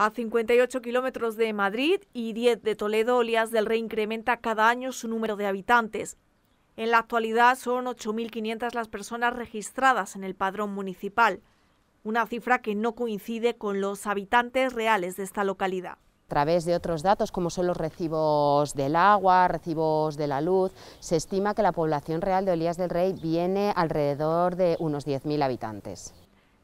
A 58 kilómetros de Madrid y 10 de Toledo, Olías del Rey incrementa cada año su número de habitantes. En la actualidad son 8.500 las personas registradas en el padrón municipal, una cifra que no coincide con los habitantes reales de esta localidad a través de otros datos como son los recibos del agua, recibos de la luz, se estima que la población real de Olías del Rey viene alrededor de unos 10.000 habitantes.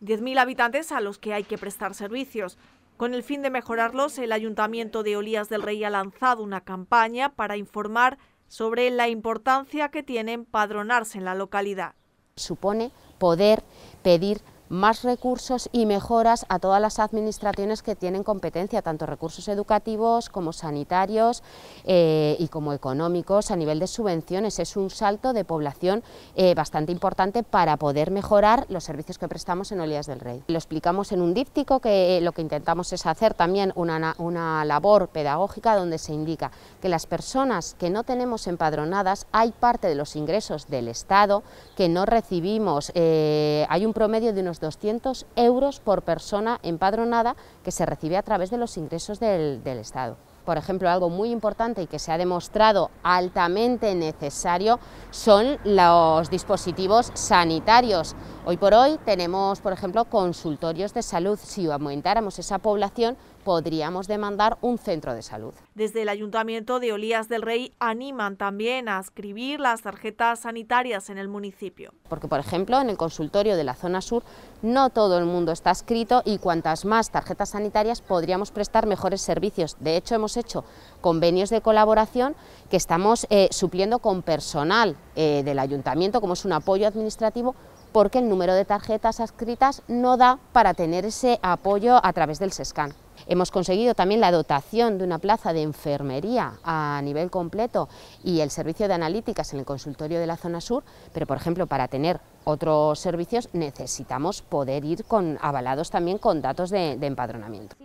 10.000 habitantes a los que hay que prestar servicios, con el fin de mejorarlos, el Ayuntamiento de Olías del Rey ha lanzado una campaña para informar sobre la importancia que tiene padronarse en la localidad. Supone poder pedir más recursos y mejoras a todas las administraciones que tienen competencia, tanto recursos educativos como sanitarios eh, y como económicos a nivel de subvenciones. Es un salto de población eh, bastante importante para poder mejorar los servicios que prestamos en Olías del Rey. Lo explicamos en un díptico que eh, lo que intentamos es hacer también una, labor pedagógica donde se indica que las personas que no tenemos empadronadas hay parte de los ingresos del Estado que no recibimos, hay un promedio de unos 200 euros por persona empadronada que se recibe a través de los ingresos del, Estado. Por ejemplo, algo muy importante y que se ha demostrado altamente necesario son los dispositivos sanitarios. Hoy por hoy tenemos, por ejemplo, consultorios de salud. Si aumentáramos esa población, podríamos demandar un centro de salud. Desde el Ayuntamiento de Olías del Rey animan también a escribir las tarjetas sanitarias en el municipio. Porque, por ejemplo, en el consultorio de la zona sur no todo el mundo está escrito y cuantas más tarjetas sanitarias podríamos prestar mejores servicios. De hecho, hemos hecho convenios de colaboración que estamos eh, supliendo con personal eh, del Ayuntamiento, como es un apoyo administrativo, porque el número de tarjetas adscritas no da para tener ese apoyo a través del SESCAN. Hemos conseguido también la dotación de una plaza de enfermería a nivel completo y el servicio de analíticas en el consultorio de la zona sur, pero por ejemplo para tener otros servicios necesitamos poder ir con, avalados también con datos de, de empadronamiento.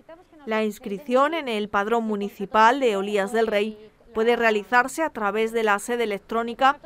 La inscripción en el padrón municipal de Olías del Rey puede realizarse a través de la sede electrónica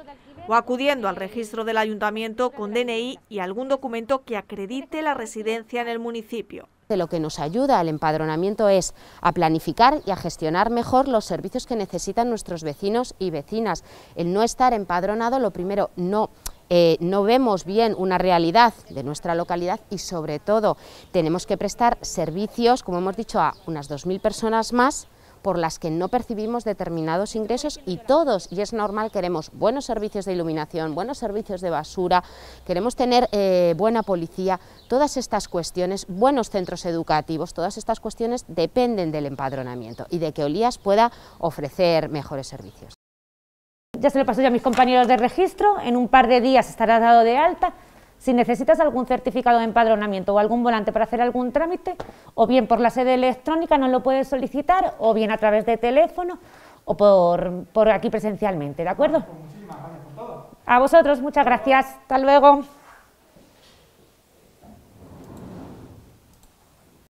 o acudiendo al registro del ayuntamiento con DNI y algún documento que acredite la residencia en el municipio lo que nos ayuda al empadronamiento es a planificar y a gestionar mejor los servicios que necesitan nuestros vecinos y vecinas. El no estar empadronado, lo primero, no... Eh, no vemos bien una realidad de nuestra localidad y sobre todo tenemos que prestar servicios, como hemos dicho, a unas 2.000 personas más por las que no percibimos determinados ingresos y todos, y es normal, queremos buenos servicios de iluminación, buenos servicios de basura, queremos tener eh, buena policía, todas estas cuestiones, buenos centros educativos, todas estas cuestiones dependen del empadronamiento y de que Olías pueda ofrecer mejores servicios. Ya se lo paso yo a mis compañeros de registro, en un par de días estará dado de alta si necesitas algún certificado de empadronamiento o algún volante para hacer algún trámite, o bien por la sede electrónica nos lo puedes solicitar, o bien a través de teléfono, o por, aquí presencialmente, ¿de acuerdo? Pues muchísimas gracias A vosotros, muchas gracias. Hasta luego.